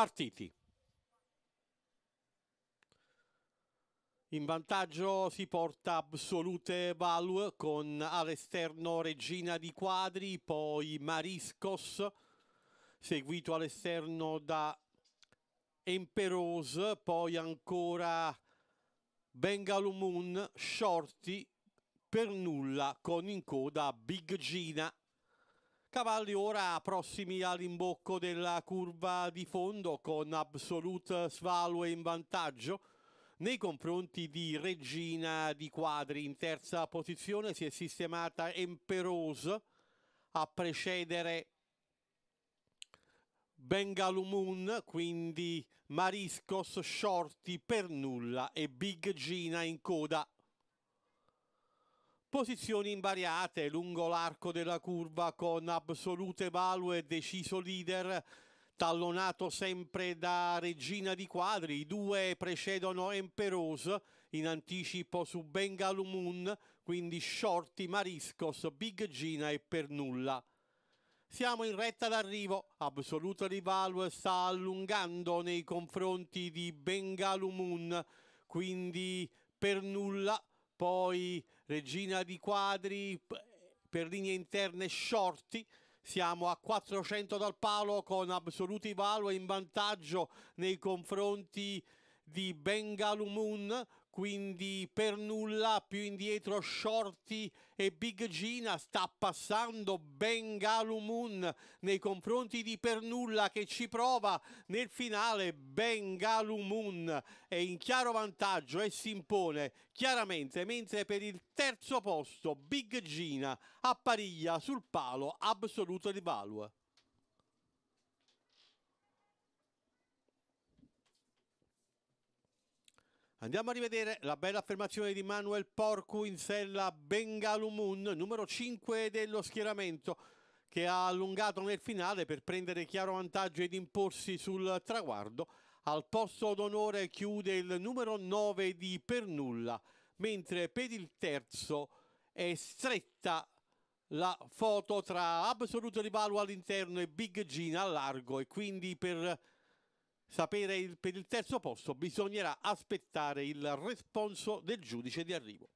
partiti. In vantaggio si porta Absolute Value con all'esterno Regina di Quadri, poi Mariscos, seguito all'esterno da Emperose, poi ancora Bengalumun, Shorty, per nulla con in coda Big Gina. Cavalli ora prossimi all'imbocco della curva di fondo con Absolute Svalue in vantaggio nei confronti di Regina di Quadri. In terza posizione si è sistemata Emperos a precedere Bengalumun, quindi Mariscos, Shorty per nulla e Big Gina in coda. Posizioni invariate lungo l'arco della curva con assolute value e deciso leader tallonato sempre da Regina di Quadri. I due precedono Emperos in anticipo su Bengal Moon, quindi Shorty, Mariscos, Big Gina e per nulla. Siamo in retta d'arrivo, Absolute Rival sta allungando nei confronti di Bengalumun, quindi per nulla poi Regina di Quadri per linee interne shorti. Siamo a 400 dal palo con assoluti Valo in vantaggio nei confronti di Bengalumun quindi per nulla più indietro Shorty e Big Gina sta passando Bengalu Moon nei confronti di per nulla che ci prova nel finale Bengalu Moon è in chiaro vantaggio e si impone chiaramente mentre per il terzo posto Big Gina appariglia sul palo absoluto di value. Andiamo a rivedere la bella affermazione di Manuel Porcu in sella Bengalumun, numero 5 dello schieramento, che ha allungato nel finale per prendere chiaro vantaggio ed imporsi sul traguardo. Al posto d'onore chiude il numero 9 di Pernulla, mentre per il terzo è stretta la foto tra Absoluto Rivalo all'interno e Big Gina a largo e quindi per sapere il, per il terzo posto bisognerà aspettare il responso del giudice di arrivo.